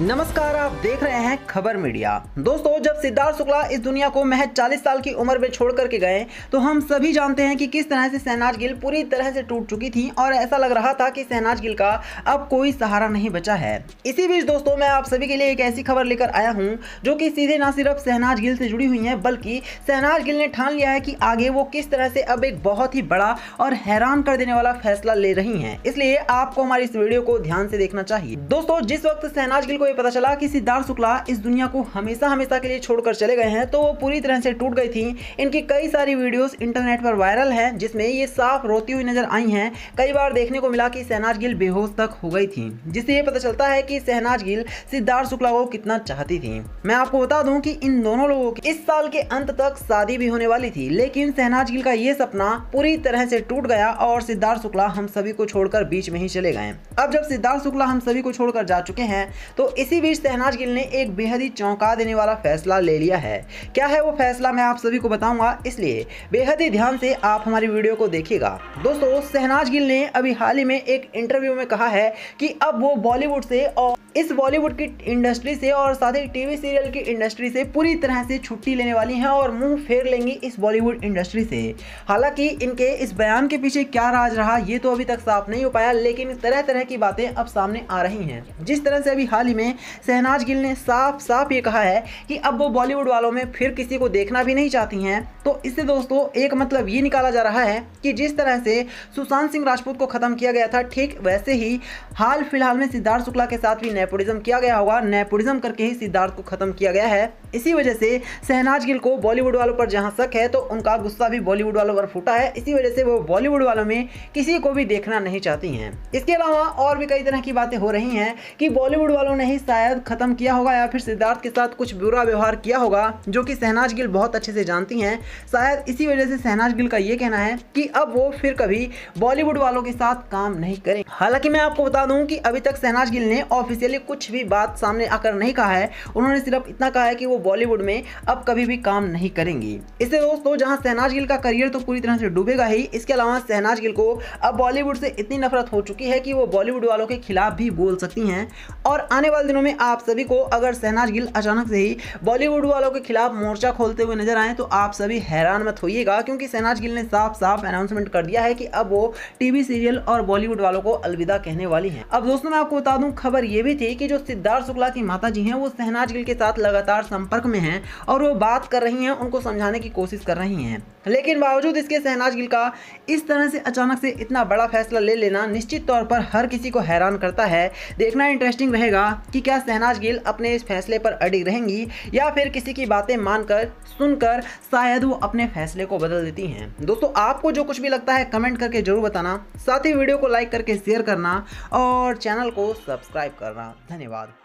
नमस्कार आप देख रहे हैं खबर मीडिया दोस्तों जब सिद्धार्थ शुक्ला इस दुनिया को महज 40 साल की उम्र में छोड़ करके गए तो हम सभी जानते हैं कि किस तरह से शहनाज गिल पूरी तरह से टूट चुकी थी और ऐसा लग रहा था कि शहनाज गिल का अब कोई सहारा नहीं बचा है इसी बीच दोस्तों मैं आप सभी के लिए एक ऐसी खबर लेकर आया हूँ जो कि सीधे न सिर्फ शहनाज गिल से जुड़ी हुई है बल्कि शहनाज गिल ने ठान लिया है कि आगे वो किस तरह से अब एक बहुत ही बड़ा और हैरान कर देने वाला फैसला ले रही है इसलिए आपको हमारी इस वीडियो को ध्यान से देखना चाहिए दोस्तों जिस वक्त शहनाज गिल को ये पता चला कि सिद्धार्थ शुक्ला इस दुनिया को हमेशा हमेशा के लिए छोड़कर चले गए हैं तो वो पूरी तरह से टूट गई थी इनकी कई सारी वीडियोस इंटरनेट पर वायरल हैं जिसमें ये साफ रोती हुई नजर आई हैं कई बार देखने को मिला कि शहनाज गिल बेहोश तक हो गई थी जिससे ये पता चलता है कि शहनाज गिल सिद्धार्थ शुक्ला को कितना चाहती थी मैं आपको बता दूँ की इन दोनों लोगों की इस साल के अंत तक शादी भी होने वाली थी लेकिन शहनाज गिल का ये सपना पूरी तरह से टूट गया और सिद्धार्थ शुक्ला हम सभी को छोड़कर बीच में ही चले गए अब जब सिद्धार्थ शुक्ला हम सभी को छोड़कर जा चुके हैं तो इसी बीच शहनाज गिल ने एक बेहद ही चौंका देने वाला फैसला ले लिया है क्या है वो फैसला मैं आप सभी को बताऊंगा इसलिए बेहद ही ध्यान से आप हमारी वीडियो को देखिएगा दोस्तों शहनाज गिल ने अभी हाल ही में एक इंटरव्यू में कहा है कि अब वो बॉलीवुड से और इस बॉलीवुड की इंडस्ट्री से और साथ ही टीवी सीरियल की इंडस्ट्री से पूरी तरह से छुट्टी लेने वाली हैं और मुंह फेर लेंगी इस बॉलीवुड इंडस्ट्री से हालांकि इनके इस बयान के पीछे क्या राज रहा ये तो अभी तक साफ नहीं हो पाया लेकिन तरह तरह की बातें अब सामने आ रही हैं जिस तरह से अभी हाल ही में में शहनाज गिल ने साफ साफ ये कहा है कि अब वो बॉलीवुड वालों में फिर किसी को देखना भी नहीं चाहती हैं तो इससे दोस्तों एक मतलब ये निकाला जा रहा है कि जिस तरह से सुशांत सिंह राजपूत को ख़त्म किया गया था ठीक वैसे ही हाल फिलहाल में सिद्धार्थ शुक्ला के साथ भी नेपोटिज्म किया गया होगा नेपोटिज्म करके ही सिद्धार्थ को ख़त्म किया गया है इसी वजह से शहनाज गिल को बॉलीवुड वालों पर जहाँ शक है तो उनका गुस्सा भी बॉलीवुड वालों पर फूटा है इसी वजह से वो बॉलीवुड वालों में किसी को भी देखना नहीं चाहती हैं इसके अलावा और भी कई तरह की बातें हो रही हैं कि बॉलीवुड वालों ने ही शायद खत्म किया होगा या फिर सिद्धार्थ के साथ कुछ बुरा व्यवहार किया होगा जो कि सहनाज गिल बहुत अच्छे से जानती हैं शायद इसी वजह से सहनाज गिल का ये कहना है कि अब वो फिर कभी बॉलीवुड वालों के साथ काम नहीं करें हालांकि मैं आपको बता दूं कि अभी तक सहनाज गिल ने ऑफिशियली कुछ भी बात सामने आकर नहीं कहा है उन्होंने सिर्फ इतना कहा है कि वो बॉलीवुड में अब कभी भी काम नहीं करेंगी इससे दोस्तों जहाँ सहनाज गिल का करियर तो पूरी तरह से डूबेगा ही इसके अलावा सहनाज गिल को अब बॉलीवुड से इतनी नफरत हो चुकी है कि वो बॉलीवुड वालों के खिलाफ भी बोल सकती हैं और आने वाले हाल दिनों में आप सभी को अगर शहनाज गिल अचानक से ही बॉलीवुड वालों के खिलाफ मोर्चा खोलते हुए नजर आए तो आप सभी हैरान मत होइएगा क्योंकि शहनाज गिल ने साफ साफ अनाउंसमेंट कर दिया है कि अब वो टीवी सीरियल और बॉलीवुड वालों को अलविदा कहने वाली है अब दोस्तों मैं आपको बता दूं खबर ये भी थी कि जो सिद्धार्थ शुक्ला की माता जी हैं वो शहनाज गिल के साथ लगातार संपर्क में हैं और वो बात कर रही हैं उनको समझाने की कोशिश कर रही हैं लेकिन बावजूद इसके शहनाज गिल का इस तरह से अचानक से इतना बड़ा फैसला ले लेना निश्चित तौर पर हर किसी को हैरान करता है देखना इंटरेस्टिंग रहेगा कि क्या शहनाज गिल अपने इस फैसले पर अडिग रहेंगी या फिर किसी की बातें मानकर सुनकर शायद वो अपने फैसले को बदल देती हैं दोस्तों आपको जो कुछ भी लगता है कमेंट करके ज़रूर बताना साथ ही वीडियो को लाइक करके शेयर करना और चैनल को सब्सक्राइब करना धन्यवाद